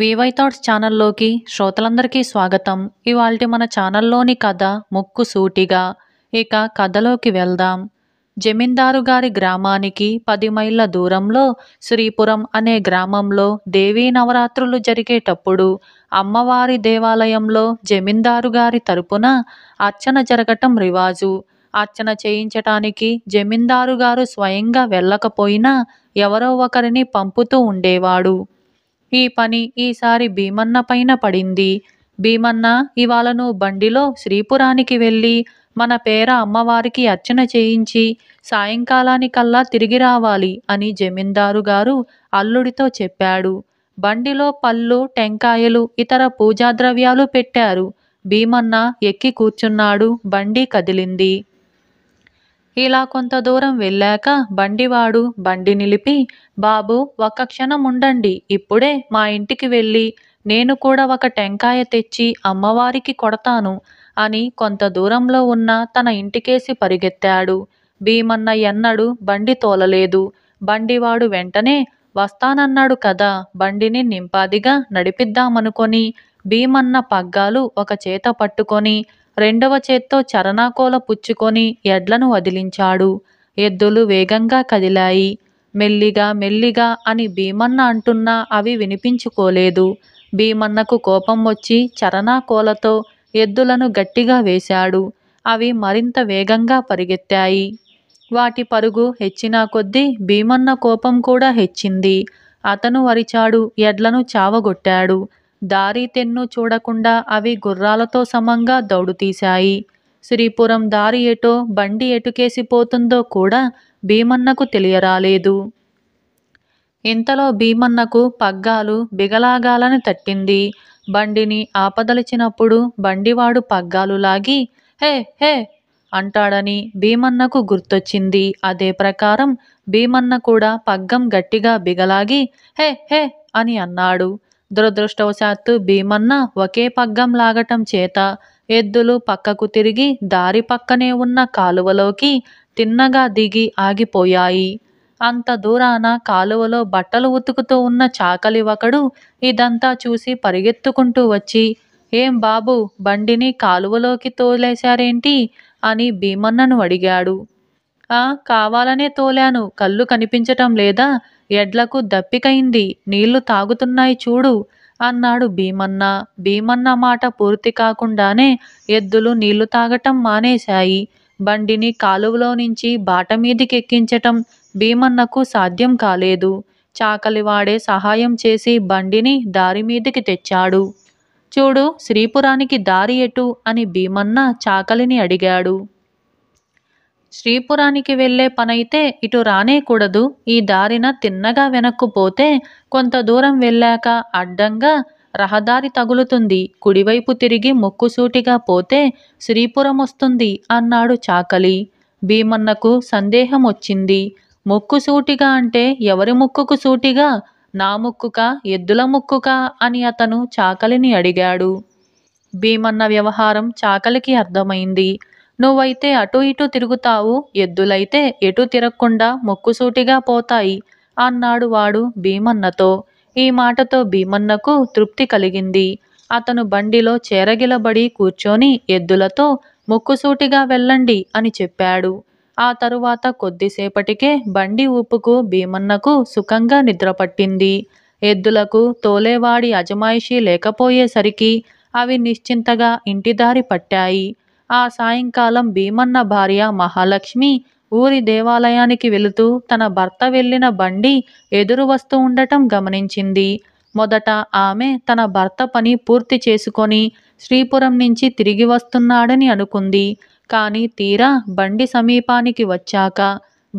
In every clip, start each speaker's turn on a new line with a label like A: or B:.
A: VY thoughts ఛానల్లోకి శ్రోతలందరికీ స్వాగతం ఇవాళ మన ఛానల్లోని కథ ముక్కు సూటిగా ఇక కథలోకి వెళ్దాం జమీందారు గారి గ్రామానికి పది మైళ్ళ దూరంలో శ్రీపురం అనే గ్రామంలో దేవీ నవరాత్రులు జరిగేటప్పుడు అమ్మవారి దేవాలయంలో జమీందారు గారి తరపున అర్చన జరగటం రివాజు అర్చన చేయించటానికి జమీందారు గారు స్వయంగా వెళ్ళకపోయినా ఎవరో ఒకరిని పంపుతూ ఉండేవాడు ఈ పని ఈసారి భీమన్న పైన పడింది భీమన్న ఇవాళ నువ్వు బండిలో శ్రీపురానికి వెళ్ళి మన పేర అమ్మవారికి అర్చన చేయించి సాయంకాలానికల్లా తిరిగి రావాలి అని జమీందారు గారు అల్లుడితో చెప్పాడు బండిలో పళ్ళు టెంకాయలు ఇతర పూజాద్రవ్యాలు పెట్టారు భీమన్న ఎక్కి కూర్చున్నాడు బండి కదిలింది ఇలా కొంత దూరం వెళ్ళాక బండివాడు బండి నిలిపి బాబు ఒక క్షణం ఉండండి ఇప్పుడే మా ఇంటికి వెళ్ళి నేను కూడా ఒక టెంకాయ తెచ్చి అమ్మవారికి కొడతాను అని కొంత దూరంలో ఉన్న తన ఇంటికేసి పరిగెత్తాడు భీమన్న ఎన్నడు బండి తోలలేదు బండివాడు వెంటనే వస్తానన్నాడు కదా బండిని నింపాదిగా నడిపిద్దామనుకొని భీమన్న పగ్గాలు ఒక చేత పట్టుకొని రెండవ చేత్తో చరణాకోల పుచ్చుకొని ఎడ్లను వదిలించాడు ఎద్దులు వేగంగా కదిలాయి మెల్లిగా మెల్లిగా అని భీమన్న అంటున్నా అవి వినిపించుకోలేదు భీమన్నకు కోపం వచ్చి చరణాకోలతో ఎద్దులను గట్టిగా వేశాడు అవి మరింత వేగంగా పరిగెత్తాయి వాటి పరుగు హెచ్చినా కొద్దీ భీమన్న కోపం కూడా హెచ్చింది అతను వరిచాడు ఎడ్లను చావగొట్టాడు దారితెన్ను చూడకుండా అవి గుర్రాలతో సమంగా దౌడుతీశాయి శ్రీపురం దారి ఎటో బండి ఎటుకేసిపోతుందో కూడా భీమన్నకు తెలియరాలేదు ఇంతలో భీమన్నకు పగ్గాలు బిగలాగాలని తట్టింది బండిని ఆపదలిచినప్పుడు బండివాడు పగ్గాలు లాగి హే హే అంటాడని భీమన్నకు గుర్తొచ్చింది అదే ప్రకారం భీమన్న కూడా పగ్గం గట్టిగా బిగలాగి హే హే అని అన్నాడు దురదృష్టవశాత్తు భీమన్న ఒకే పగ్గం లాగటం చేత ఎద్దులు పక్కకు తిరిగి దారి పక్కనే ఉన్న కాలువలోకి తిన్నగా దిగి ఆగిపోయాయి అంత దూరాన కాలువలో బట్టలు ఉతుకుతూ ఉన్న చాకలి ఒకడు ఇదంతా చూసి పరిగెత్తుకుంటూ వచ్చి ఏం బాబు బండిని కాలువలోకి తోలేశారేంటి అని భీమన్నను అడిగాడు ఆ కావాలనే తోలాను కళ్ళు కనిపించటం లేదా ఎడ్లకు దప్పికైంది నీళ్లు తాగుతున్నాయి చూడు అన్నాడు భీమన్న భీమన్న మాట పూర్తి కాకుండానే ఎద్దులు నీళ్లు తాగటం మానేశాయి బండిని కాలువలో నుంచి బాట మీదికెక్కించటం భీమన్నకు సాధ్యం కాలేదు చాకలివాడే సహాయం చేసి బండిని దారి మీదికి తెచ్చాడు చూడు శ్రీపురానికి దారి ఎటు అని భీమన్న చాకలిని అడిగాడు శ్రీపురానికి వెళ్లే పనైతే ఇటు రానేకూడదు ఈ దారిన తిన్నగా వెనక్కు పోతే కొంత దూరం వెళ్ళాక అడ్డంగా రహదారి తగులుతుంది కుడివైపు తిరిగి మొక్కుసూటిగా పోతే శ్రీపురం వస్తుంది అన్నాడు చాకలి భీమన్నకు సందేహం వచ్చింది మొక్కుసూటిగా అంటే ఎవరి ముక్కుకు సూటిగా నా ముక్కుకా ఎద్దుల ముక్కుకా అని అతను చాకలిని అడిగాడు భీమన్న వ్యవహారం చాకలికి అర్థమైంది నువ్వైతే అటూ ఇటూ తిరుగుతావు ఎద్దులైతే ఎటూ తిరగకుండా మొక్కుసూటిగా పోతాయి అన్నాడు వాడు భీమన్నతో ఈ మాటతో భీమన్నకు తృప్తి కలిగింది అతను బండిలో చేరగిలబడి కూర్చొని ఎద్దులతో మొక్కుసూటిగా వెళ్ళండి అని చెప్పాడు ఆ తరువాత కొద్దిసేపటికే బండి ఊపుకు భీమన్నకు సుఖంగా నిద్రపట్టింది ఎద్దులకు తోలేవాడి అజమాయిషీ లేకపోయేసరికి అవి నిశ్చింతగా ఇంటిదారి పట్టాయి ఆ సాయంకాలం భీమన్న భార్య మహాలక్ష్మి ఊరి దేవాలయానికి వెళుతూ తన భర్త వెళ్ళిన బండి ఎదురు వస్తూ ఉండటం గమనించింది మొదట ఆమె తన భర్త పని పూర్తి చేసుకొని శ్రీపురం నుంచి తిరిగి వస్తున్నాడని అనుకుంది కానీ తీరా బండి సమీపానికి వచ్చాక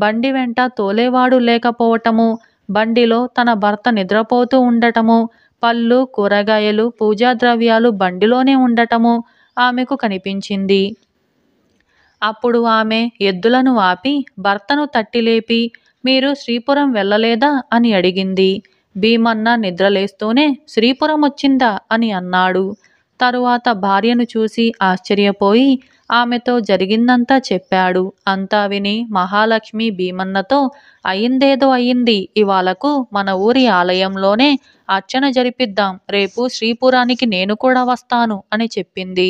A: బండి వెంట తోలేవాడు లేకపోవటము బండిలో తన భర్త నిద్రపోతూ ఉండటము పళ్ళు కూరగాయలు పూజా ద్రవ్యాలు బండిలోనే ఉండటము ఆమెకు కనిపించింది అప్పుడు ఆమె ఎద్దులను ఆపి భర్తను తట్టిలేపి మీరు శ్రీపురం వెళ్ళలేదా అని అడిగింది భీమన్న నిద్రలేస్తూనే శ్రీపురం వచ్చిందా అని అన్నాడు తరువాత భార్యను చూసి ఆశ్చర్యపోయి ఆమెతో జరిగిందంతా చెప్పాడు అంతా విని మహాలక్ష్మి భీమన్నతో అయిందేదో అయింది ఇవాళకు మన ఊరి ఆలయంలోనే అర్చన జరిపిద్దాం రేపు శ్రీపురానికి నేను కూడా వస్తాను అని చెప్పింది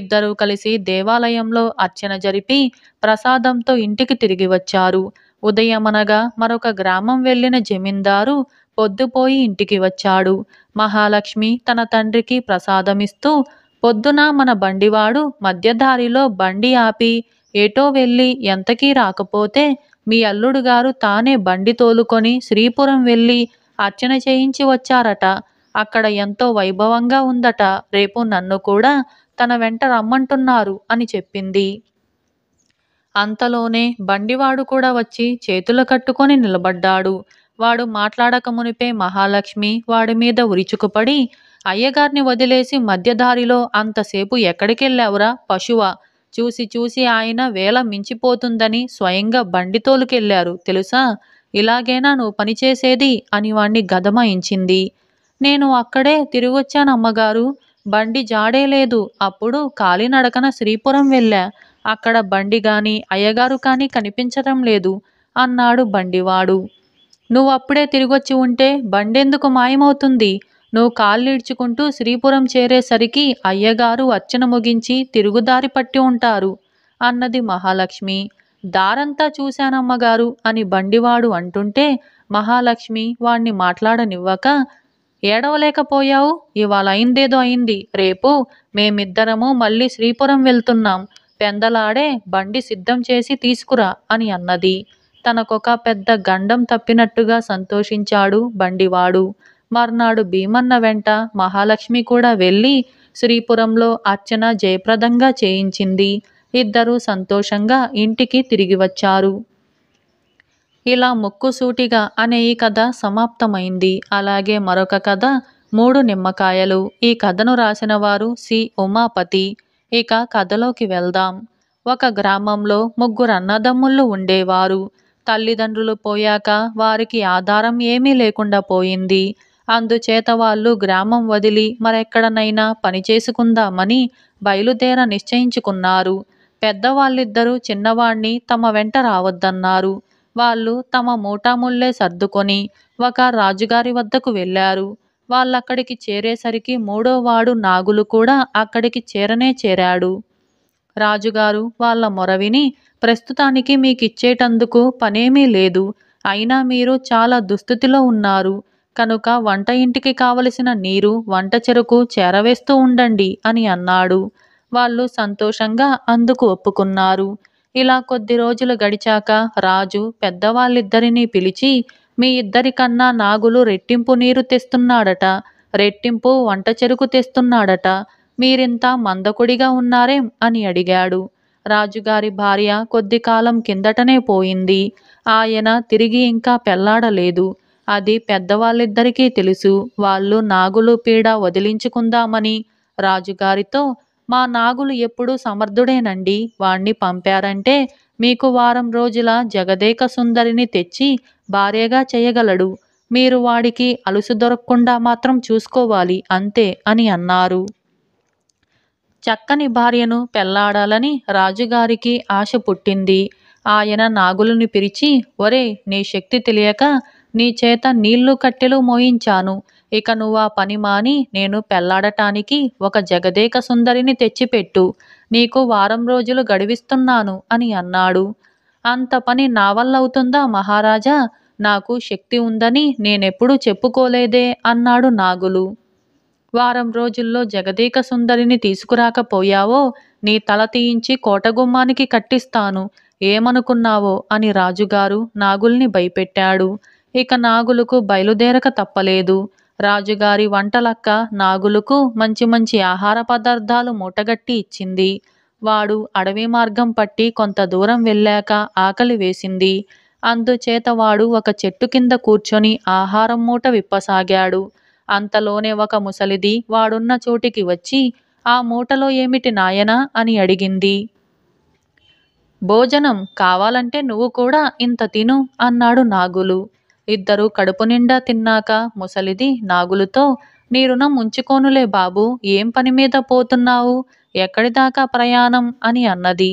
A: ఇద్దరూ కలిసి దేవాలయంలో అర్చన జరిపి ప్రసాదంతో ఇంటికి తిరిగి వచ్చారు ఉదయమనగా మరొక గ్రామం వెళ్ళిన జమీందారు పొద్దుపోయి ఇంటికి వచ్చాడు మహాలక్ష్మి తన తండ్రికి ప్రసాదమిస్తూ పొద్దున మన బండివాడు మధ్యదారిలో బండి ఆపి ఎటో వెళ్ళి ఎంతకీ రాకపోతే మీ అల్లుడు గారు తానే బండి తోలుకొని శ్రీపురం వెళ్ళి అర్చన చేయించి వచ్చారట అక్కడ ఎంతో వైభవంగా ఉందట రేపు నన్ను కూడా తన వెంట రమ్మంటున్నారు అని చెప్పింది అంతలోనే బండివాడు కూడా వచ్చి చేతులు కట్టుకొని నిలబడ్డాడు వాడు మాట్లాడక మునిపే మహాలక్ష్మి వాడి మీద ఉరిచుకుపడి అయ్యగారిని వదిలేసి మధ్యదారిలో అంతసేపు ఎక్కడికెళ్ళావురా పశువా చూసి చూసి ఆయన వేళ మించిపోతుందని స్వయంగా బండితోలుకెళ్లారు తెలుసా ఇలాగేనా నువ్వు పనిచేసేది అని వాణ్ణి గదమాయించింది నేను అక్కడే తిరిగొచ్చానమ్మగారు బండి జాడే లేదు అప్పుడు కాలినడకన శ్రీపురం వెళ్ళా అక్కడ బండి గాని అయ్యగారు కానీ కనిపించటం లేదు అన్నాడు బండివాడు నువ్వప్పుడే తిరిగొచ్చి ఉంటే బండెందుకు మాయమవుతుంది నువ్వు కాళ్ళీడ్చుకుంటూ శ్రీపురం చేరేసరికి అయ్యగారు అర్చన ముగించి తిరుగుదారి పట్టి ఉంటారు అన్నది మహాలక్ష్మి దారంతా చూశానమ్మగారు అని బండివాడు అంటుంటే మహాలక్ష్మి వాణ్ణి మాట్లాడనివ్వక ఏడవలేకపోయావు ఇవాళ అయిందేదో అయింది రేపు మేమిద్దరము మళ్ళీ శ్రీపురం వెళ్తున్నాం పెందలాడే బండి సిద్ధం చేసి తీసుకురా అని అన్నది తనకొక పెద్ద గండం తప్పినట్టుగా సంతోషించాడు బండివాడు మర్నాడు భీమన్న వెంట మహాలక్ష్మి కూడా వెళ్ళి శ్రీపురంలో అర్చన జయప్రదంగా చేయించింది ఇద్దరూ సంతోషంగా ఇంటికి తిరిగి వచ్చారు ఇలా ముక్కుసూటిగా అనే ఈ కథ సమాప్తమైంది అలాగే మరొక కథ మూడు నిమ్మకాయలు ఈ కథను రాసిన వారు సి ఉమాపతి ఇక కథలోకి వెళ్దాం ఒక గ్రామంలో ముగ్గురు అన్నదమ్ముళ్ళు ఉండేవారు తల్లిదండ్రులు పోయాక వారికి ఆధారం ఏమీ లేకుండా పోయింది అందుచేత వాళ్ళు గ్రామం వదిలి మరెక్కడనైనా పని చేసుకుందామని బయలుదేర నిశ్చయించుకున్నారు పెద్దవాళ్ళిద్దరూ చిన్నవాణ్ణి తమ వెంట రావద్దన్నారు వాళ్ళు తమ మూటాముళ్ళే సర్దుకొని ఒక రాజుగారి వద్దకు వెళ్ళారు వాళ్ళక్కడికి చేరేసరికి మూడోవాడు నాగులు కూడా అక్కడికి చేరనే చేరాడు రాజుగారు వాళ్ళ మొరవిని ప్రస్తుతానికి మీకిచ్చేటందుకు పనేమీ లేదు అయినా మీరు చాలా దుస్థితిలో ఉన్నారు కనుక వంట ఇంటికి కావలసిన నీరు వంట చెరకు చేరవేస్తూ ఉండండి అని అన్నాడు వాళ్ళు సంతోషంగా అందుకు ఒప్పుకున్నారు ఇలా కొద్ది రోజులు గడిచాక రాజు పెద్దవాళ్ళిద్దరినీ పిలిచి మీ ఇద్దరికన్నా నాగులు రెట్టింపు నీరు తెస్తున్నాడట రెట్టింపు వంట చెరుకు తెస్తున్నాడట మీరింత మందకుడిగా ఉన్నారేం అని అడిగాడు రాజుగారి భార్య కొద్ది కాలం కిందటనే పోయింది ఆయన తిరిగి ఇంకా పెళ్లాడలేదు అది పెద్దవాళ్ళిద్దరికీ తెలుసు వాళ్ళు నాగులు పీడ వదిలించుకుందామని రాజుగారితో మా నాగులు ఎప్పుడు సమర్థుడేనండి వాణ్ణి పంపారంటే మీకు వారం రోజుల జగదేక సుందరిని తెచ్చి భార్యగా చేయగలడు మీరు వాడికి అలుసు దొరకకుండా మాత్రం చూసుకోవాలి అంతే అని అన్నారు చక్కని భార్యను పెళ్లాడాలని రాజుగారికి ఆశ పుట్టింది ఆయన నాగులను పిలిచి ఒరే నీ శక్తి తెలియక నీ చేత నీళ్లు కట్టెలు మోయించాను ఇక నువ్వా పని మాని నేను పెళ్లాడటానికి ఒక జగదేక సుందరిని తెచ్చిపెట్టు నీకు వారం రోజులు గడివిస్తున్నాను అని అన్నాడు అంత పని నా వల్లవుతుందా మహారాజా నాకు శక్తి ఉందని నేనెప్పుడూ చెప్పుకోలేదే అన్నాడు నాగులు వారం రోజుల్లో జగదేక సుందరిని తీసుకురాకపోయావో నీ తల తీయించి కోటగుమ్మానికి కట్టిస్తాను ఏమనుకున్నావో అని రాజుగారు నాగుల్ని భయపెట్టాడు ఇక నాగులకు బయలుదేరక తప్పలేదు రాజుగారి వంటలక్క నాగులకు మంచి మంచి ఆహార పదార్థాలు మూటగట్టి ఇచ్చింది వాడు అడవి మార్గం పట్టి కొంత దూరం వెళ్ళాక ఆకలి వేసింది అందుచేత వాడు ఒక చెట్టు కింద కూర్చొని ఆహారం మూట విప్పసాగాడు అంతలోనే ఒక ముసలిది వాడున్న చోటికి వచ్చి ఆ మూటలో ఏమిటి నాయనా అని అడిగింది భోజనం కావాలంటే నువ్వు కూడా ఇంత తిను అన్నాడు నాగులు ఇద్దరూ కడుపునిండా తిన్నాక ముసలిది నాగులుతో నీ రుణం ఉంచుకోనులే బాబూ ఏం పని మీద పోతున్నావు ఎక్కడిదాకా ప్రయాణం అని అన్నది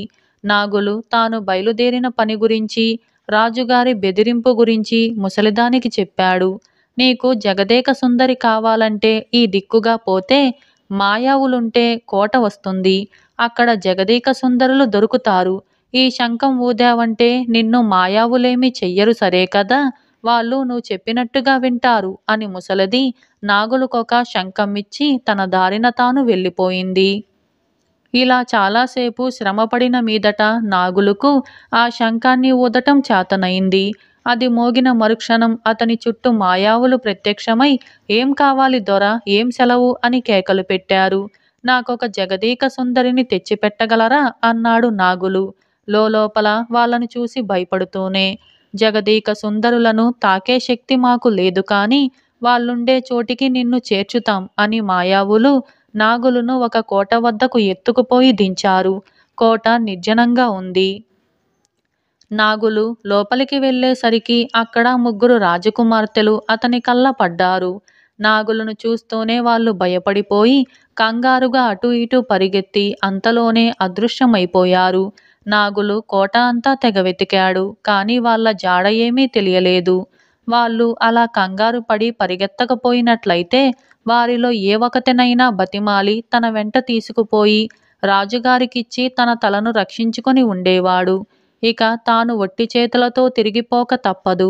A: నాగులు తాను బయలుదేరిన పని గురించి రాజుగారి బెదిరింపు గురించి ముసలిదానికి చెప్పాడు నీకు జగదేక సుందరి కావాలంటే ఈ దిక్కుగా పోతే మాయావులుంటే కోట వస్తుంది అక్కడ జగదేక సుందరులు దొరుకుతారు ఈ శంఖం ఊదావంటే నిన్ను మాయావులేమీ చెయ్యరు సరే కదా వాళ్ళు నువ్వు చెప్పినట్టుగా వింటారు అని ముసలది నాగులకొక శంఖమిచ్చి తన దారిన తాను వెళ్ళిపోయింది ఇలా చాలాసేపు శ్రమపడిన మీదట నాగులకు ఆ శంఖాన్ని ఊదటం చేతనైంది అది మోగిన మరుక్షణం అతని చుట్టూ మాయావులు ప్రత్యక్షమై ఏం కావాలి దొర ఏం సెలవు అని కేకలు పెట్టారు నాకొక జగదీక సుందరిని తెచ్చిపెట్టగలరా అన్నాడు నాగులు లోపల వాళ్ళని చూసి భయపడుతూనే జగదీక సుందరులను తాకే శక్తి మాకు లేదు కాని వాళ్ళుండే చోటికి నిన్ను చేర్చుతాం అని మాయావులు నాగులను ఒక కోట వద్దకు ఎత్తుకుపోయి దించారు కోట నిర్జనంగా ఉంది నాగులు లోపలికి వెళ్ళేసరికి అక్కడ ముగ్గురు రాజకుమార్తెలు అతని కళ్ళ పడ్డారు నాగులను చూస్తూనే వాళ్ళు భయపడిపోయి కంగారుగా అటు ఇటు పరిగెత్తి అంతలోనే అదృశ్యమైపోయారు నాగులు కోట అంతా తెగ వెతికాడు కానీ వాళ్ళ జాడ ఏమీ తెలియలేదు వాళ్ళు అలా కంగారు పడి పరిగెత్తకపోయినట్లయితే వారిలో ఏ ఒకతెనైనా బతిమాలి తన వెంట తీసుకుపోయి రాజుగారికిచ్చి తన తలను రక్షించుకొని ఉండేవాడు ఇక తాను ఒట్టి చేతులతో తిరిగిపోక తప్పదు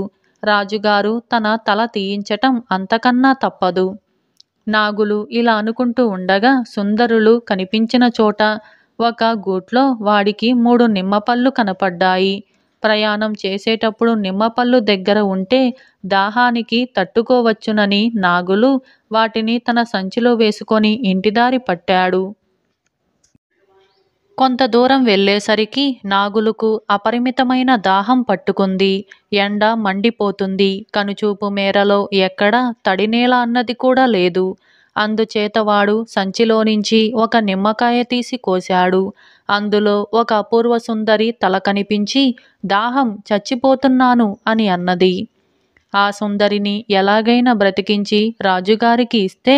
A: రాజుగారు తన తల తీయించటం అంతకన్నా తప్పదు నాగులు ఇలా అనుకుంటూ ఉండగా సుందరులు కనిపించిన చోట ఒక గూట్లో వాడికి మూడు నిమ్మపళ్ళు కనపడ్డాయి ప్రయాణం చేసేటప్పుడు నిమ్మపళ్ళు దగ్గర ఉంటే దాహానికి తట్టుకోవచ్చునని నాగులు వాటిని తన సంచిలో వేసుకొని ఇంటిదారి పట్టాడు కొంత దూరం వెళ్ళేసరికి నాగులకు అపరిమితమైన దాహం పట్టుకుంది ఎండ మండిపోతుంది కనుచూపు మేరలో ఎక్కడా తడినేల అన్నది కూడా లేదు అందుచేత వాడు సంచిలోనించి ఒక నిమ్మకాయ తీసి కోశాడు అందులో ఒక అపూర్వ సుందరి తల కనిపించి దాహం చచ్చిపోతున్నాను అని అన్నది ఆ సుందరిని ఎలాగైనా బ్రతికించి రాజుగారికి ఇస్తే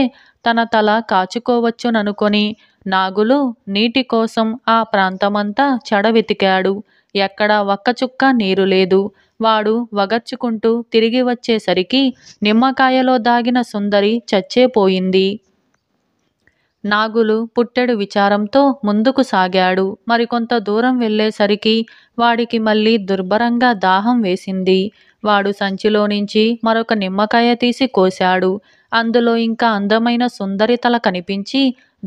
A: తన తల కాచుకోవచ్చుననుకొని నాగులు నీటి కోసం ఆ ప్రాంతమంతా చెడవెతికాడు ఎక్కడా ఒక్క చుక్క నీరు లేదు వాడు వగర్చుకుంటూ తిరిగి వచ్చేసరికి నిమ్మకాయలో దాగిన సుందరి చచ్చేపోయింది నాగులు పుట్టెడు విచారంతో ముందుకు సాగాడు మరికొంత దూరం వెళ్ళేసరికి వాడికి మళ్ళీ దుర్భరంగా దాహం వేసింది వాడు సంచిలో నుంచి మరొక నిమ్మకాయ తీసి కోశాడు అందులో ఇంకా అందమైన సుందరి తల కనిపించి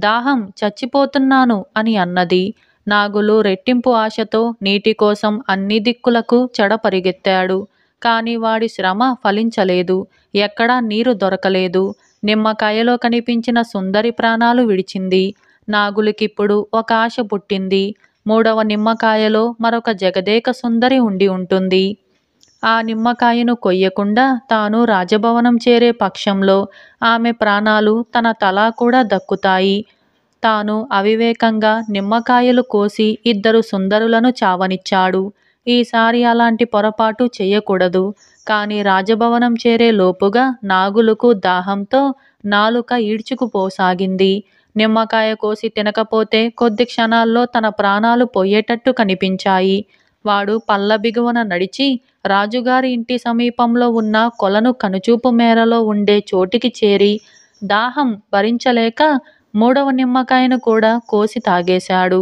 A: దాహం చచ్చిపోతున్నాను అని అన్నది నాగులు రెట్టింపు ఆశతో నీటి కోసం అన్ని దిక్కులకు చెడ పరిగెత్తాడు కానీ వాడి శ్రమ ఫలించలేదు ఎక్కడా నీరు దొరకలేదు నిమ్మకాయలో కనిపించిన సుందరి ప్రాణాలు విడిచింది నాగులకిప్పుడు ఒక ఆశ పుట్టింది మూడవ నిమ్మకాయలో మరొక జగదేక సుందరి ఉండి ఉంటుంది ఆ నిమ్మకాయను కొయ్యకుండా తాను రాజభవనం చేరే పక్షంలో ఆమె ప్రాణాలు తన తలా కూడా దక్కుతాయి తాను అవివేకంగా నిమ్మకాయలు కోసి ఇద్దరు సుందరులను చావనిచ్చాడు ఈసారి అలాంటి పొరపాటు చేయకూడదు కాని రాజభవనం చేరే లోపుగా నాగులకు దాహంతో నాలుక ఈడ్చుకుపోసాగింది నిమ్మకాయ కోసి తినకపోతే కొద్ది క్షణాల్లో తన ప్రాణాలు పోయేటట్టు కనిపించాయి వాడు పల్ల బిగువన నడిచి రాజుగారి ఇంటి సమీపంలో ఉన్న కొలను కనుచూపు మేరలో ఉండే చోటికి చేరి దాహం భరించలేక మూడవ నిమ్మకాయను కూడా కోసి తాగేశాడు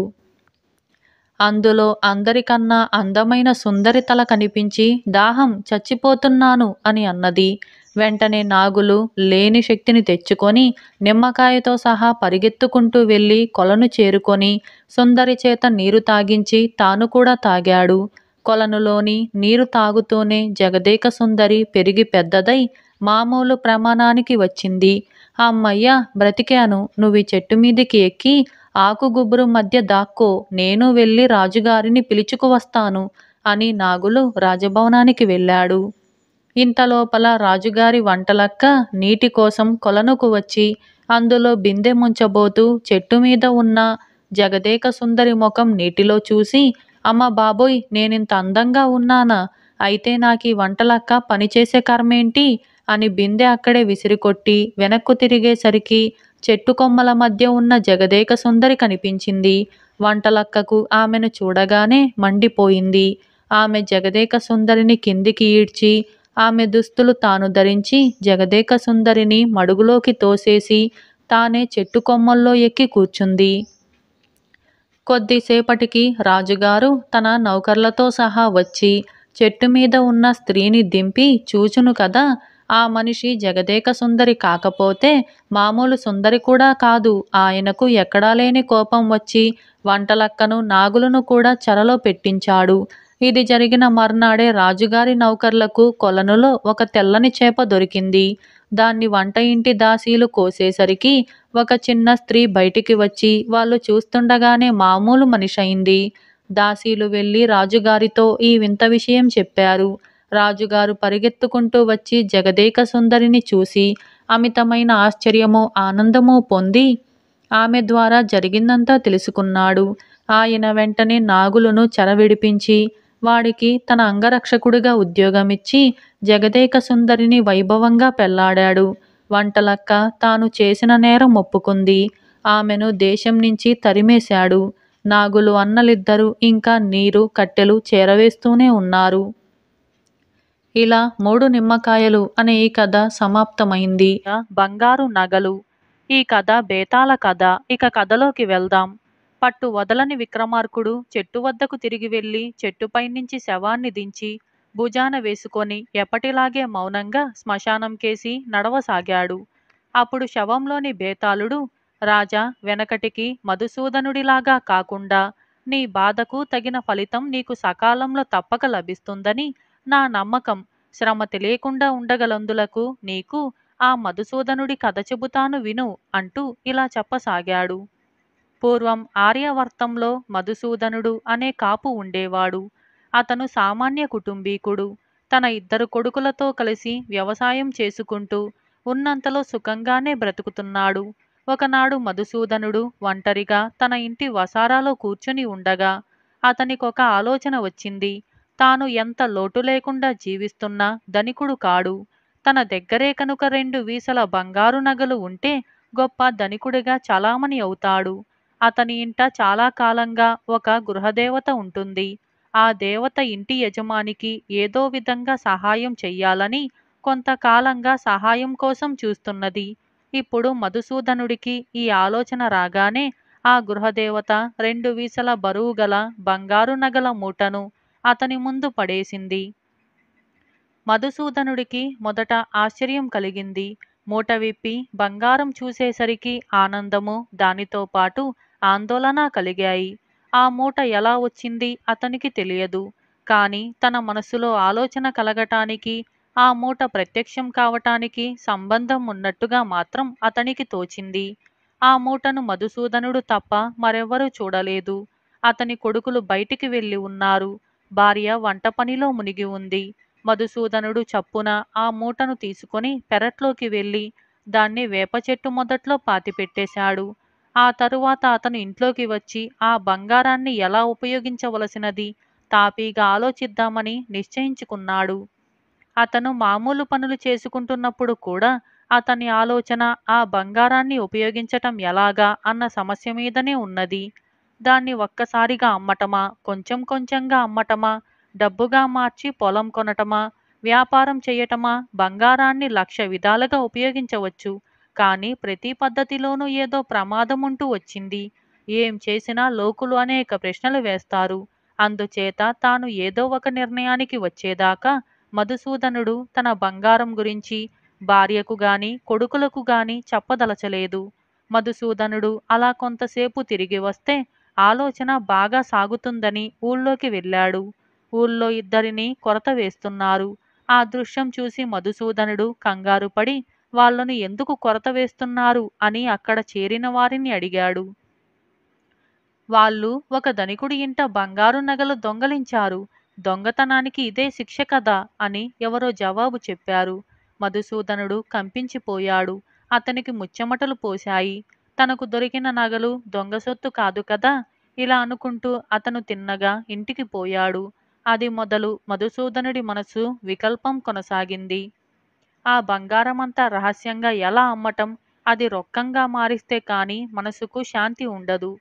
A: అందులో అందరికన్నా అందమైన సుందరి తల కనిపించి దాహం చచ్చిపోతున్నాను అని అన్నది వెంటనే నాగులు లేని శక్తిని తెచ్చుకొని నిమ్మకాయతో సహా పరిగెత్తుకుంటూ వెళ్ళి కొలను చేరుకొని సుందరి చేత నీరు తాగించి తాను కూడా తాగాడు కొలనులోని నీరు తాగుతూనే జగదేక సుందరి పెరిగి పెద్దదై మామూలు ప్రమాణానికి వచ్చింది అమ్మయ్య బ్రతికాను నువ్వు చెట్టు మీదకి ఎక్కి ఆకు గుబురు మధ్య దాక్కో నేను వెళ్ళి రాజుగారిని పిలుచుకువస్తాను అని నాగులు రాజభవనానికి వెళ్ళాడు ఇంతలోపల రాజుగారి వంటలక్క నీటి కోసం కొలనుకు వచ్చి అందులో బిందె ముంచబోతూ చెట్టు మీద ఉన్న జగదేక సుందరి ముఖం నీటిలో చూసి అమ్మ బాబోయ్ నేనింత అందంగా ఉన్నానా అయితే నాకు ఈ వంటలక్క పనిచేసే కర్మేంటి అని బిందె అక్కడే విసిరికొట్టి వెనక్కు తిరిగేసరికి చెట్టు కొమ్మల మధ్య ఉన్న జగదేక సుందరి కనిపించింది వంటలక్కకు ఆమెను చూడగానే మండిపోయింది ఆమె జగదేక సుందరిని కిందికి ఈడ్చి ఆమె దుస్తులు తాను ధరించి జగదేక సుందరిని మడుగులోకి తోసేసి తానే చెట్టు కొమ్మల్లో ఎక్కి కూర్చుంది కొద్దిసేపటికి రాజుగారు తన నౌకర్లతో సహా వచ్చి చెట్టు మీద ఉన్న స్త్రీని దింపి చూచును కదా ఆ మనిషి జగదేక సుందరి కాకపోతే మామూలు సుందరి కూడా కాదు ఆయనకు ఎక్కడా లేని కోపం వచ్చి వంటలక్కను నాగులను కూడా చెరలో పెట్టించాడు ఇది జరిగిన మర్నాడే రాజుగారి నౌకర్లకు కొలనులో ఒక తెల్లని చేప దొరికింది దాన్ని వంట ఇంటి దాసీలు కోసేసరికి ఒక చిన్న స్త్రీ బయటికి వచ్చి వాళ్ళు చూస్తుండగానే మామూలు మనిషి అయింది దాసీలు వెళ్ళి రాజుగారితో ఈ వింత విషయం చెప్పారు రాజుగారు పరిగెత్తుకుంటూ వచ్చి జగదేక సుందరిని చూసి అమితమైన ఆశ్చర్యము ఆనందము పొంది ఆమె ద్వారా జరిగిందంతా తెలుసుకున్నాడు ఆయన వెంటనే నాగులను చెరవిడిపించి వాడికి తన అంగరక్షకుడిగా ఉద్యోగమిచ్చి జగదేక సుందరిని వైభవంగా పెళ్లాడాడు వంటలక్క తాను చేసిన నేరం ఒప్పుకుంది ఆమెను దేశం నుంచి తరిమేశాడు నాగులు అన్నలిద్దరూ ఇంకా నీరు కట్టెలు చేరవేస్తూనే ఉన్నారు ఇలా మూడు నిమ్మకాయలు అనే ఈ కథ సమాప్తమైంది బంగారు నగలు ఈ కథ బేతాల కథ ఇక కథలోకి వెళ్దాం పట్టు వదలని విక్రమార్కుడు చెట్టు వద్దకు తిరిగి వెళ్ళి చెట్టుపై నుంచి శవాన్ని దించి భుజాన వేసుకొని ఎప్పటిలాగే మౌనంగా శ్మశానం కేసి నడవసాగాడు అప్పుడు శవంలోని బేతాళుడు రాజా వెనకటికి మధుసూదనుడిలాగా కాకుండా నీ బాధకు తగిన ఫలితం నీకు సకాలంలో తప్పక లభిస్తుందని నా నమ్మకం శ్రమ తెలియకుండా ఉండగలందులకు నీకు ఆ మధుసూదనుడి కథ చెబుతాను విను అంటూ ఇలా చెప్పసాగాడు పూర్వం ఆర్యవర్తంలో మధుసూదనుడు అనే కాపు ఉండేవాడు అతను సామాన్య కుటుంబీకుడు తన ఇద్దరు కొడుకులతో కలిసి వ్యవసాయం చేసుకుంటూ ఉన్నంతలో సుఖంగానే బ్రతుకుతున్నాడు ఒకనాడు మధుసూదనుడు ఒంటరిగా తన ఇంటి వసారాలో కూర్చుని ఉండగా అతనికొక ఆలోచన వచ్చింది తాను ఎంత లోటు లేకుండా జీవిస్తున్నా ధనికుడు కాడు తన దగ్గరే కనుక రెండు వీసల బంగారు నగలు ఉంటే గొప్ప ధనికుడిగా చలామణి అవుతాడు అతని ఇంట చాలా కాలంగా ఒక గృహదేవత ఉంటుంది ఆ దేవత ఇంటి యజమానికి ఏదో విధంగా సహాయం చెయ్యాలని కొంతకాలంగా సహాయం కోసం చూస్తున్నది ఇప్పుడు మధుసూదనుడికి ఈ ఆలోచన రాగానే ఆ గృహదేవత రెండు వీసల బరువుగల బంగారు నగల మూటను అతని ముందు పడేసింది మధుసూదనుడికి మొదట ఆశ్చర్యం కలిగింది మూట విప్పి బంగారం చూసేసరికి ఆనందము దానితో పాటు ఆందోళన కలిగాయి ఆ మూట ఎలా వచ్చింది అతనికి తెలియదు కానీ తన మనసులో ఆలోచన కలగటానికి ఆ మూట ప్రత్యక్షం కావటానికి సంబంధం ఉన్నట్టుగా మాత్రం అతనికి తోచింది ఆ మూటను మధుసూదనుడు తప్ప మరెవ్వరూ చూడలేదు అతని కొడుకులు బయటికి వెళ్ళి ఉన్నారు భార్య వంటపనిలో మునిగి ఉంది మధుసూదనుడు చప్పున ఆ మూటను తీసుకొని పెరట్లోకి వెళ్ళి దాన్ని వేప చెట్టు మొదట్లో పాతిపెట్టేశాడు ఆ తరువాత అతను ఇంట్లోకి వచ్చి ఆ బంగారాన్ని ఎలా ఉపయోగించవలసినది తాపీగా ఆలోచిద్దామని నిశ్చయించుకున్నాడు అతను మామూలు పనులు చేసుకుంటున్నప్పుడు కూడా అతని ఆలోచన ఆ బంగారాన్ని ఉపయోగించటం ఎలాగా అన్న సమస్య మీదనే ఉన్నది దాన్ని ఒక్కసారిగా అమ్మటమా, కొంచెం కొంచెంగా అమ్మటమా, డబ్బుగా మార్చి పొలం కొనటమా, వ్యాపారం చేయటమా బంగారాన్ని లక్ష విధాలుగా ఉపయోగించవచ్చు. కానీ ప్రతి పద్ధతిలోనూ ఏదో ప్రమాదముంటూ వచ్చింది. ఏం చేసినా లోకులు అనేక ప్రశ్నలు వేస్తారు. అందుచేత తాను ఏదో ఒక నిర్ణయానికి వచ్చేదాకా మధుసూదనుడు తన బంగారం గురించి భార్యకు గాని, కొడుకులకు గాని చెప్పదలచలేదు. మధుసూదనుడు అలా కొంతసేపు తిరిగి వస్తే ఆలోచన బాగా సాగుతుందని ఊళ్ళోకి వెళ్ళాడు ఊళ్ళో ఇద్దరిని కొరత వేస్తున్నారు ఆ దృశ్యం చూసి మధుసూదనుడు కంగారుపడి వాళ్లను ఎందుకు కొరత వేస్తున్నారు అని అక్కడ చేరిన వారిని అడిగాడు వాళ్ళు ఒక ధనికుడి ఇంట బంగారు నగలు దొంగలించారు దొంగతనానికి ఇదే శిక్ష కదా అని ఎవరో జవాబు చెప్పారు మధుసూదనుడు కంపించిపోయాడు అతనికి ముచ్చెమటలు పోశాయి తనకు దొరికిన నగలు దొంగ సొత్తు కాదు కదా ఇలా అనుకుంటూ అతను తిన్నగా ఇంటికి పోయాడు అది మొదలు మధుసూదనుడి మనసు వికల్పం కొనసాగింది ఆ బంగారమంతా రహస్యంగా ఎలా అమ్మటం అది రొక్కంగా మారిస్తే కాని మనసుకు శాంతి ఉండదు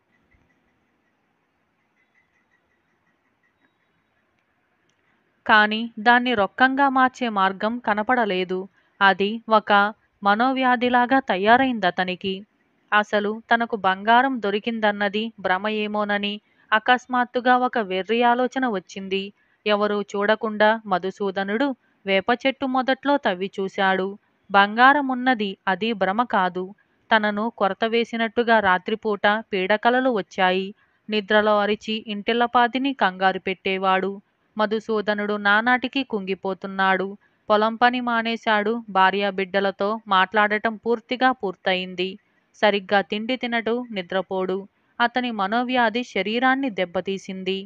A: కానీ దాన్ని రొక్కంగా మార్చే మార్గం కనపడలేదు అది ఒక మనోవ్యాధిలాగా తయారైందతనికి అసలు తనకు బంగారం దొరికిందన్నది భ్రమ ఏమోనని అకస్మాత్తుగా ఒక వెర్రి ఆలోచన వచ్చింది ఎవరూ చూడకుండా మధుసూదనుడు వేప చెట్టు మొదట్లో తవ్వి చూశాడు బంగారమున్నది అది భ్రమ కాదు తనను కొరత వేసినట్టుగా రాత్రిపూట పీడకలలు వచ్చాయి నిద్రలో అరిచి ఇంటిల్లపాదిని కంగారు పెట్టేవాడు మధుసూదనుడు నానాటికి కుంగిపోతున్నాడు పొలం పని మానేశాడు భార్యాబిడ్డలతో మాట్లాడటం పూర్తిగా పూర్తయింది సరిగ్గా తిండి తినడు నిద్రపోడు అతని మనోవ్యాధి శరీరాన్ని దెబ్బతీసింది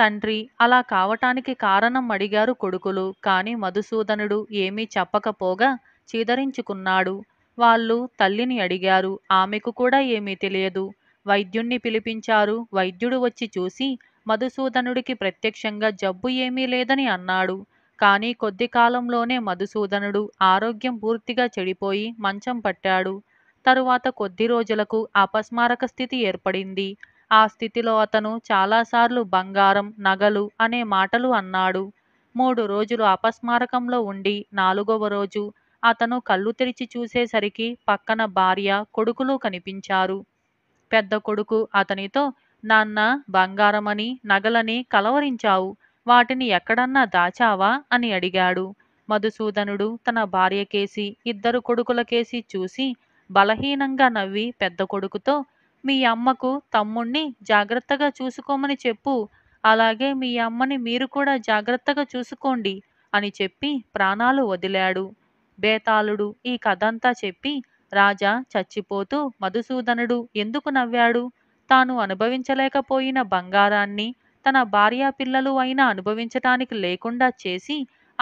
A: తండ్రి అలా కావటానికి కారణం అడిగారు కొడుకులు కాని మధుసూదనుడు ఏమీ చెప్పకపోగా చీదరించుకున్నాడు వాళ్ళు తల్లిని అడిగారు ఆమెకు కూడా ఏమీ తెలియదు వైద్యుణ్ణి పిలిపించారు వైద్యుడు వచ్చి చూసి మధుసూదనుడికి ప్రత్యక్షంగా జబ్బు ఏమీ లేదని అన్నాడు కానీ కొద్ది కాలంలోనే మధుసూదనుడు ఆరోగ్యం పూర్తిగా చెడిపోయి మంచం పట్టాడు తరువాత కొద్ది రోజులకు అపస్మారక స్థితి ఏర్పడింది ఆ స్థితిలో అతను చాలాసార్లు బంగారం నగలు అనే మాటలు అన్నాడు మూడు రోజులు అపస్మారకంలో ఉండి నాలుగవ రోజు అతను కళ్ళు తెరిచి చూసేసరికి పక్కన భార్య కొడుకులు కనిపించారు పెద్ద కొడుకు అతనితో నాన్న బంగారమని నగలని కలవరించావు వాటిని ఎక్కడన్నా దాచావా అని అడిగాడు మధుసూదనుడు తన భార్య కేసి ఇద్దరు కొడుకుల కేసి చూసి బలహీనంగా నవ్వి పెద్ద కొడుకుతో మీ అమ్మకు తమ్ముణ్ణి జాగ్రత్తగా చూసుకోమని చెప్పు అలాగే మీ అమ్మని మీరు కూడా జాగ్రత్తగా చూసుకోండి అని చెప్పి ప్రాణాలు వదిలాడు బేతాళుడు ఈ కథంతా చెప్పి రాజా చచ్చిపోతూ మధుసూదనుడు ఎందుకు నవ్వాడు తాను అనుభవించలేకపోయిన బంగారాన్ని తన భార్యా పిల్లలు అయినా అనుభవించటానికి లేకుండా చేసి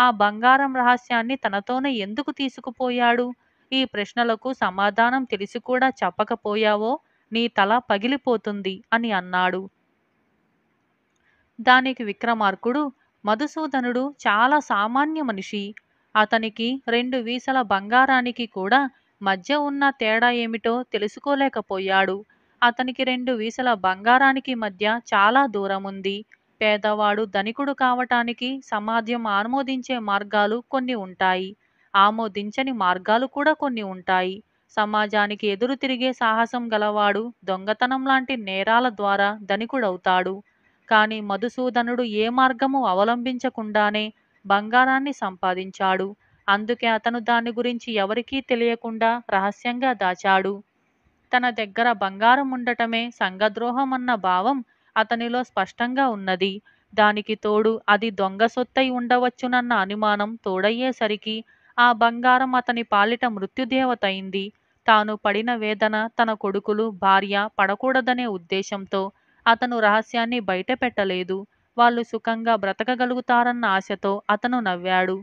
A: ఆ బంగారం రహస్యాన్ని తనతోనే ఎందుకు తీసుకుపోయాడు ఈ ప్రశ్నలకు సమాధానం తెలిసి కూడా చెప్పకపోయావో నీ తల పగిలిపోతుంది అని అన్నాడు దానికి విక్రమార్కుడు మధుసూదనుడు చాలా సామాన్య మనిషి అతనికి రెండు వీసల బంగారానికి కూడా మధ్య ఉన్న తేడా ఏమిటో తెలుసుకోలేకపోయాడు అతనికి రెండు వీసల బంగారానికి మధ్య చాలా దూరం ఉంది పేదవాడు ధనికుడు కావటానికి సమాజం ఆమోదించే మార్గాలు కొన్ని ఉంటాయి ఆమోదించని మార్గాలు కూడా కొన్ని ఉంటాయి సమాజానికి ఎదురు తిరిగే సాహసం గలవాడు దొంగతనం లాంటి నేరాల ద్వారా ధనికుడవుతాడు కానీ మధుసూదనుడు ఏ మార్గము అవలంబించకుండానే బంగారాన్ని సంపాదించాడు అందుకే అతను దాని గురించి ఎవరికీ తెలియకుండా రహస్యంగా దాచాడు తన దగ్గర బంగారం ఉండటమే సంఘద్రోహం అన్న భావం అతనిలో స్పష్టంగా ఉన్నది దానికి తోడు అది దొంగ సొత్తై ఉండవచ్చునన్న అనుమానం తోడయ్యేసరికి ఆ బంగారం అతని పాలిట మృత్యుదేవతయింది తాను పడిన వేదన తన కొడుకులు భార్య పడకూడదనే ఉద్దేశంతో అతను రహస్యాన్ని బయటపెట్టలేదు వాళ్ళు సుఖంగా బ్రతకగలుగుతారన్న ఆశతో అతను నవ్వాడు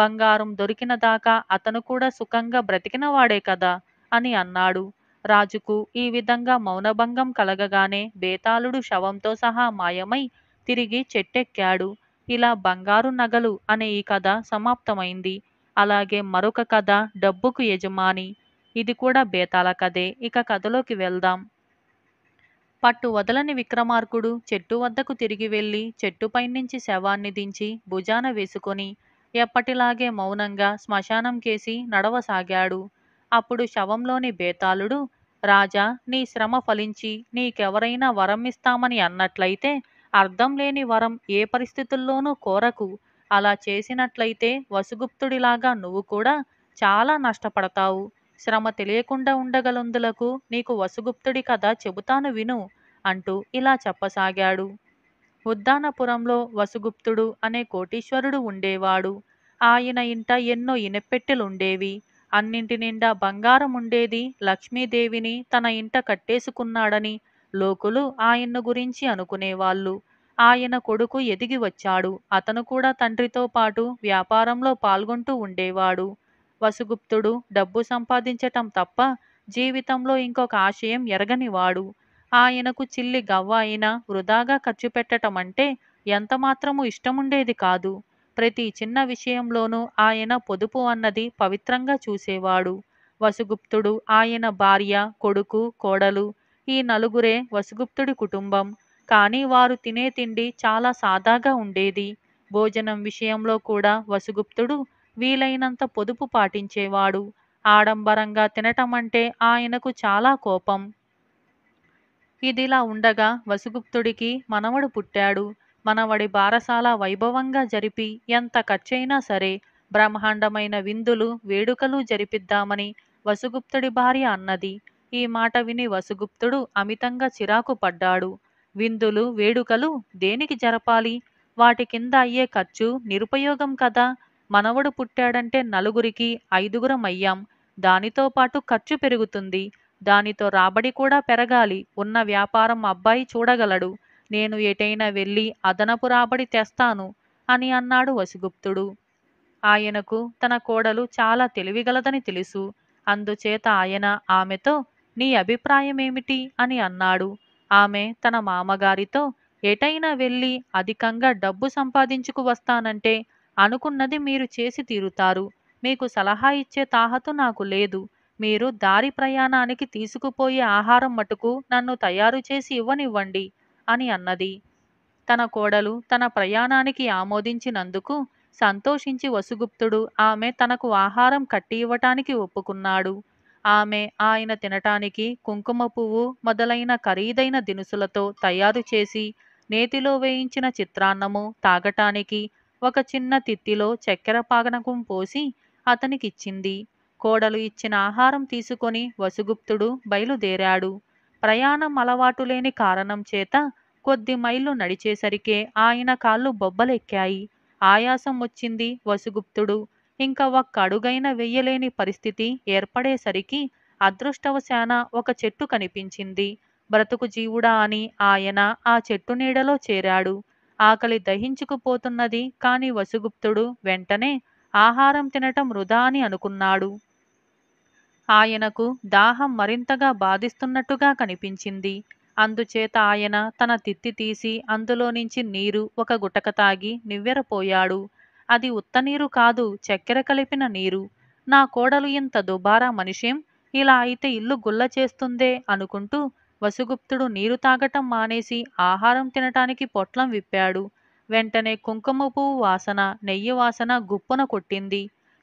A: బంగారం దొరికిన దాకా అతను కూడా సుఖంగా బ్రతికినవాడే కదా అని అన్నాడు రాజుకు ఈ విధంగా మౌనభంగం కలగగానే బేతాళుడు శవంతో సహా మాయమై తిరిగి చెట్టెక్కాడు ఇలా బంగారు నగలు అనే ఈ కథ సమాప్తమైంది అలాగే మరొక కథ డబ్బుకు యజమాని ఇది కూడా బేతాల కథే ఇక కథలోకి వెళ్దాం పట్టు వదలని విక్రమార్కుడు చెట్టు వద్దకు తిరిగి వెళ్ళి చెట్టుపైనుంచి శవాన్ని దించి భుజాన వేసుకొని ఎప్పటిలాగే మౌనంగా శ్మశానం కేసి నడవసాగాడు అప్పుడు శవంలోని బేతాళుడు రాజా నీ శ్రమ ఫలించి నీకెవరైనా వరం ఇస్తామని అన్నట్లయితే అర్థం లేని వరం ఏ పరిస్థితుల్లోనూ కోరకు అలా చేసినట్లయితే వసుగుప్తుడిలాగా నువ్వు కూడా చాలా నష్టపడతావు శ్రమ తెలియకుండా ఉండగలందులకు నీకు వసుగుప్తుడి కథ చెబుతాను విను అంటూ ఇలా చెప్పసాగాడు ఉద్దానపురంలో వసుగుప్తుడు అనే కోటీశ్వరుడు ఉండేవాడు ఆయన ఇంట ఎన్నో ఇనపెట్టెలుండేవి అన్నింటి నిండా బంగారం ఉండేది లక్ష్మీదేవిని తన ఇంట కట్టేసుకున్నాడని లోకులు ఆయన్ను గురించి అనుకునేవాళ్ళు ఆయన కొడుకు ఎదిగి వచ్చాడు అతను కూడా తండ్రితో పాటు వ్యాపారంలో పాల్గొంటూ ఉండేవాడు వసుగుప్తుడు డబ్బు సంపాదించటం తప్ప జీవితంలో ఇంకొక ఆశయం ఎరగనివాడు ఆయనకు చిల్లి గవ్వ అయినా వృధాగా ఖర్చు పెట్టటం అంటే ఎంతమాత్రము ఇష్టముండేది కాదు ప్రతి చిన్న విషయంలోనూ ఆయన పొదుపు అన్నది పవిత్రంగా చూసేవాడు వసుగుప్తుడు ఆయన భార్య కొడుకు కోడలు ఈ నలుగురే వసుగుప్తుడి కుటుంబం కానీ వారు తినే తిండి చాలా సాదాగా ఉండేది భోజనం విషయంలో కూడా వసుగుప్తుడు వీలైనంత పొదుపు పాటించేవాడు ఆడంబరంగా తినటం అంటే ఆయనకు చాలా కోపం ఇదిలా ఉండగా వసుగుప్తుడికి మనవడు పుట్టాడు మనవడి బారసాల వైభవంగా జరిపి ఎంత ఖర్చైనా సరే బ్రహ్మాండమైన విందులు వేడుకలు జరిపిద్దామని వసుగుప్తుడి భార్య అన్నది ఈ మాట విని వసుగుప్తుడు అమితంగా చిరాకు పడ్డాడు విందులు వేడుకలు దేనికి జరపాలి వాటి కింద అయ్యే ఖర్చు నిరుపయోగం కదా మనవడు పుట్టాడంటే నలుగురికి ఐదుగురం అయ్యాం దానితో పాటు ఖర్చు పెరుగుతుంది దానితో రాబడి కూడా పెరగాలి ఉన్న వ్యాపారం అబ్బాయి చూడగలడు నేను ఎటైనా వెళ్ళి అదనపు రాబడి తెస్తాను అని అన్నాడు వసుగుప్తుడు ఆయనకు తన కోడలు చాలా తెలివిగలదని తెలుసు అందుచేత ఆయన ఆమెతో నీ అభిప్రాయమేమిటి అని అన్నాడు ఆమె తన మామగారితో ఎటైనా వెళ్ళి అధికంగా డబ్బు సంపాదించుకు వస్తానంటే అనుకున్నది మీరు చేసి తీరుతారు మీకు సలహా ఇచ్చే తాహతు నాకు లేదు మీరు దారి ప్రయాణానికి తీసుకుపోయే ఆహారం మటుకు నన్ను తయారు చేసి ఇవ్వనివ్వండి అని అన్నది తన కోడలు తన ప్రయాణానికి ఆమోదించినందుకు సంతోషించి వసుగుప్తుడు ఆమె తనకు ఆహారం కట్టి ఇవ్వటానికి ఒప్పుకున్నాడు ఆమె ఆయన తినటానికి కుంకుమ పువ్వు మొదలైన ఖరీదైన దినుసులతో తయారు చేసి నేతిలో వేయించిన చిత్రాన్నము తాగటానికి ఒక చిన్న తిత్తిలో చక్కెర పాగనకం పోసి అతనికిచ్చింది కోడలు ఇచ్చిన ఆహారం తీసుకొని వసుగుప్తుడు బయలుదేరాడు ప్రయాణం అలవాటు లేని కారణం చేత కొద్ది మైళ్ళు నడిచేసరికే ఆయన కాళ్ళు బొబ్బలెక్కాయి ఆయాసం వచ్చింది వసుగుప్తుడు ఇంకా ఒక్క అడుగైనా వెయ్యలేని పరిస్థితి ఏర్పడేసరికి అదృష్టవశాన ఒక చెట్టు కనిపించింది బ్రతుకు జీవుడా అని ఆయన ఆ చెట్టు నీడలో చేరాడు ఆకలి దహించుకుపోతున్నది కాని వసుగుప్తుడు వెంటనే ఆహారం తినటం వృధా అని అనుకున్నాడు ఆయనకు దాహం మరింతగా బాధిస్తున్నట్టుగా కనిపించింది అందుచేత ఆయన తన తిత్తి తీసి అందులో నుంచి నీరు ఒక గుటక తాగి నివ్వెరపోయాడు అది ఉత్తనీరు కాదు చక్కెర కలిపిన నీరు నా కోడలు ఇంత దుబారా మనిషేం ఇలా అయితే ఇల్లు గుల్ల చేస్తుందే అనుకుంటూ వసుగుప్తుడు నీరు తాగటం మానేసి ఆహారం తినటానికి పొట్లం విప్పాడు వెంటనే కుంకుమ పువ్వు వాసన నెయ్యి వాసన గుప్పున కొట్టింది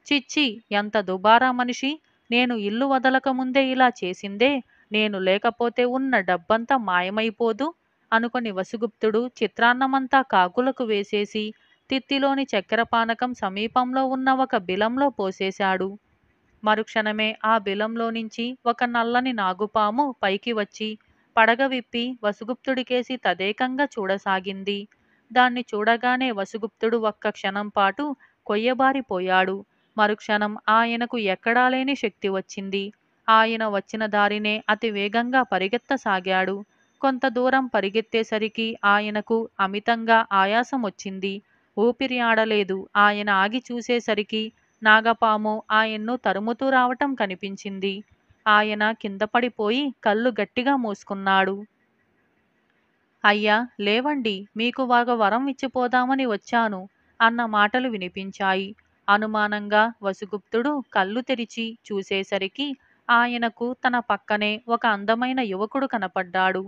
A: చిచ్చి ఎంత దుబారా మనిషి నేను ఇల్లు వదలక ముందే ఇలా చేసిందే నేను లేకపోతే ఉన్న డబ్బంతా మాయమైపోదు అనుకుని వసుగుప్తుడు చిత్రాన్నమంతా కాకులకు వేసేసి తిత్తిలోని చక్కెర పానకం సమీపంలో ఉన్న ఒక బిలంలో పోసేశాడు మరుక్షణమే ఆ బిలంలో నుంచి ఒక నల్లని నాగుపాము పైకి వచ్చి పడగ విప్పి వసుగుప్తుడికేసి తదేకంగా చూడసాగింది దాన్ని చూడగానే వసుగుప్తుడు ఒక్క క్షణం పాటు కొయ్యబారిపోయాడు మరుక్షణం ఆయనకు ఎక్కడా లేని శక్తి వచ్చింది ఆయన వచ్చిన దారినే అతి వేగంగా పరిగెత్తసాగాడు కొంత దూరం పరిగెత్తేసరికి ఆయనకు అమితంగా ఆయాసం వచ్చింది ఊపిరి ఆడలేదు ఆయన ఆగి చూసేసరికి నాగపాము ఆయన్ను తరుముతూ రావటం కనిపించింది ఆయన కింద పడిపోయి కళ్ళు గట్టిగా మూసుకున్నాడు అయ్యా లేవండి మీకు వాగ వరం ఇచ్చిపోదామని వచ్చాను అన్న మాటలు వినిపించాయి అనుమానంగా వసుగుప్తుడు కళ్ళు తెరిచి చూసేసరికి ఆయనకు తన పక్కనే ఒక అందమైన యువకుడు కనపడ్డాడు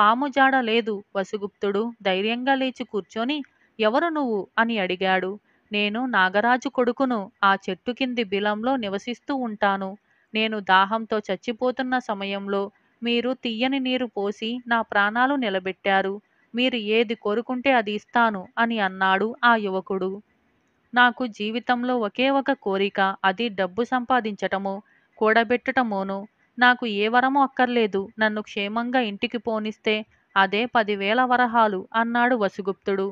A: పాము జాడ లేదు వసుగుప్తుడు ధైర్యంగా లేచి కూర్చొని ఎవరు నువ్వు అని అడిగాడు నేను నాగరాజు కొడుకును ఆ చెట్టు కింది బిలంలో నివసిస్తూ ఉంటాను నేను దాహంతో చచ్చిపోతున్న సమయంలో మీరు తియ్యని నీరు పోసి నా ప్రాణాలు నిలబెట్టారు మీరు ఏది కోరుకుంటే అది ఇస్తాను అని అన్నాడు ఆ యువకుడు నాకు జీవితంలో ఒకే ఒక కోరిక అది డబ్బు సంపాదించటమో కూడబెట్టటమోనో నాకు ఏ వరమో అక్కర్లేదు నన్ను క్షేమంగా ఇంటికి పోనిస్తే అదే పదివేల వరహాలు అన్నాడు వసుగుప్తుడు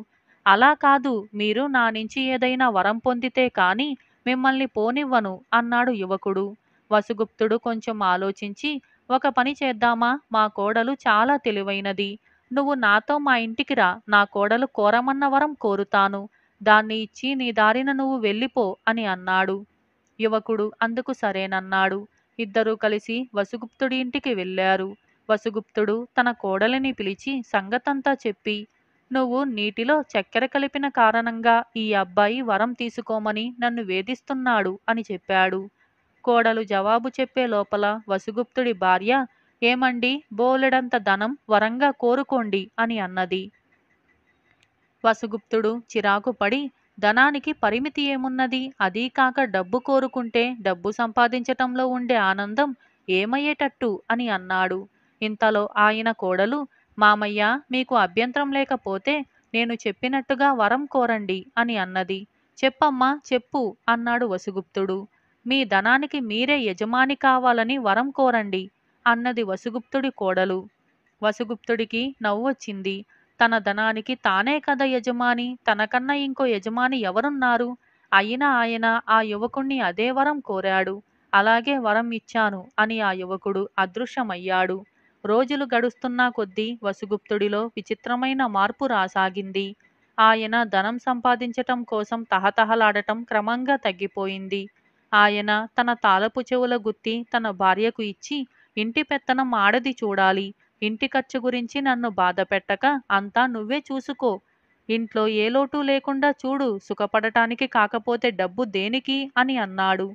A: అలా కాదు మీరు నా నుంచి ఏదైనా వరం పొందితే కాని మిమ్మల్ని పోనివ్వను అన్నాడు యువకుడు వసుగుప్తుడు కొంచెం ఆలోచించి ఒక పని చేద్దామా మా కోడలు చాలా తెలివైనది నువ్వు నాతో మా ఇంటికి రా నా కోడలు కోరమన్న వరం కోరుతాను దాన్ని ఇచ్చి నీ దారిన నువ్వు వెళ్ళిపో అని అన్నాడు యువకుడు అందుకు సరేనన్నాడు ఇద్దరూ కలిసి వసుగుప్తుడి ఇంటికి వెళ్ళారు వసుగుప్తుడు తన కోడలిని పిలిచి సంగతంతా చెప్పి నువ్వు నీటిలో చక్కెర కలిపిన కారణంగా ఈ అబ్బాయి వరం తీసుకోమని నన్ను వేధిస్తున్నాడు అని చెప్పాడు కోడలు జవాబు చెప్పే లోపల వసుగుప్తుడి భార్య ఏమండి బోలెడంత ధనం వరంగా కోరుకోండి అని అన్నది వసుగుప్తుడు చిరాకు పడి ధనానికి పరిమితి ఏమున్నది అదీ కాక డబ్బు కోరుకుంటే డబ్బు సంపాదించటంలో ఉండే ఆనందం ఏమయ్యేటట్టు అని అన్నాడు ఇంతలో ఆయన కోడలు మామయ్య మీకు అభ్యంతరం లేకపోతే నేను చెప్పినట్టుగా వరం కోరండి అని అన్నది చెప్పమ్మా చెప్పు అన్నాడు వసుగుప్తుడు మీ ధనానికి మీరే యజమాని కావాలని వరం కోరండి అన్నది వసుగుప్తుడి కోడలు వసుగుప్తుడికి నవ్వొచ్చింది తన ధనానికి తానే కదా యజమాని తనకన్నా ఇంకో యజమాని ఎవరున్నారు అయినా ఆయన ఆ యువకుణ్ణి అదే వరం కోరాడు అలాగే వరం ఇచ్చాను అని ఆ యువకుడు అదృశ్యమయ్యాడు రోజులు గడుస్తున్నా కొద్దీ వసుగుప్తుడిలో విచిత్రమైన మార్పు రాసాగింది ఆయన ధనం సంపాదించటం కోసం తహతహలాడటం క్రమంగా తగ్గిపోయింది ఆయన తన తాలపు చెవుల గుత్తి తన భార్యకు ఇచ్చి ఇంటి పెత్తనం ఆడది చూడాలి ఇంటి ఖర్చు గురించి నన్ను బాధ పెట్టక అంతా నువ్వే చూసుకో ఇంట్లో ఏ లోటు లేకుండా చూడు సుఖపడటానికి కాకపోతే డబ్బు దేనికి అని అన్నాడు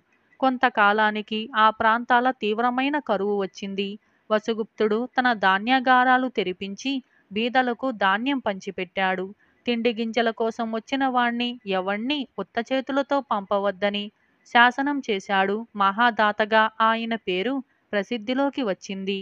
A: కొంతకాలానికి ఆ ప్రాంతాల తీవ్రమైన కరువు వచ్చింది వసుగుప్తుడు తన ధాన్యాగారాలు తెరిపించి బీదలకు ధాన్యం పంచిపెట్టాడు తిండి గింజల కోసం వచ్చిన వాణ్ణి ఎవణ్ణి ఉత్త చేతులతో పంపవద్దని శాసనం చేశాడు మహాదాతగా ఆయన పేరు ప్రసిద్ధిలోకి వచ్చింది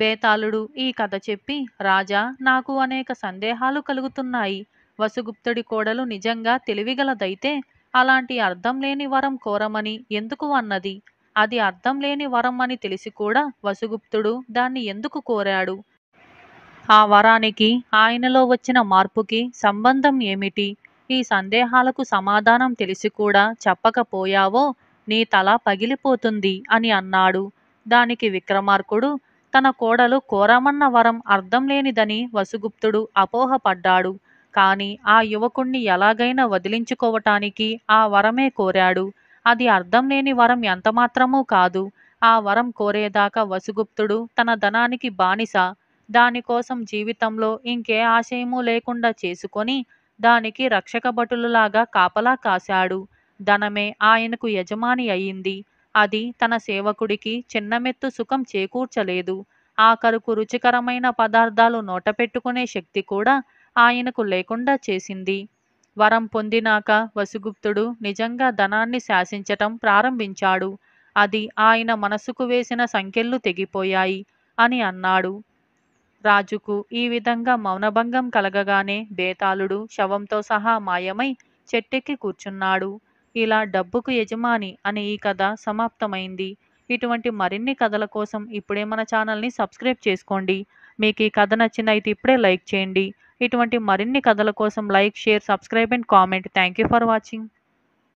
A: బేతాళుడు ఈ కథ చెప్పి రాజా నాకు అనేక సందేహాలు కలుగుతున్నాయి వసుగుప్తుడి కోడలు నిజంగా తెలివిగలదైతే అలాంటి అర్థం లేని వరం కోరమని ఎందుకు అన్నది అది అర్థం లేని వరం అని తెలిసి కూడా వసుగుప్తుడు దాన్ని ఎందుకు కోరాడు ఆ వరానికి ఆయనలో వచ్చిన మార్పుకి సంబంధం ఏమిటి ఈ సందేహాలకు సమాధానం తెలిసి కూడా చెప్పకపోయావో నీ తల పగిలిపోతుంది అని అన్నాడు దానికి విక్రమార్కుడు తన కోడలు కోరమన్న వరం అర్థం లేనిదని వసుగుప్తుడు అపోహపడ్డాడు కాని ఆ యువకుణ్ణి ఎలాగైనా వదిలించుకోవటానికి ఆ వరమే కోరాడు అది అర్థం లేని వరం ఎంతమాత్రమూ కాదు ఆ వరం కోరేదాకా వసుగుప్తుడు తన ధనానికి బానిస దానికోసం జీవితంలో ఇంకే ఆశయమూ లేకుండా చేసుకొని దానికి రక్షక భటులులాగా కాపలా కాశాడు ధనమే ఆయనకు యజమాని అయింది అది తన సేవకుడికి చిన్నమెత్తు సుఖం చేకూర్చలేదు ఆఖరుకు రుచికరమైన పదార్థాలు నోటపెట్టుకునే శక్తి కూడా ఆయనకు లేకుండా చేసింది వరం పొందినాక వసుగుప్తుడు నిజంగా ధనాన్ని శాసించటం ప్రారంభించాడు అది ఆయన మనసుకు వేసిన సంఖ్యలు తెగిపోయాయి అని అన్నాడు రాజుకు ఈ విధంగా మౌనభంగం కలగగానే బేతాళుడు శవంతో సహా మాయమై చెట్టెక్కి కూర్చున్నాడు ఇలా డబ్బుకు యజమాని అనే ఈ కథ సమాప్తమైంది ఇటువంటి మరిన్ని కథల కోసం ఇప్పుడే మన ఛానల్ని సబ్స్క్రైబ్ చేసుకోండి మీకు ఈ కథ నచ్చినైతే ఇప్పుడే లైక్ చేయండి ఇటువంటి మరిన్ని కథల కోసం like share subscribe and comment thank you for watching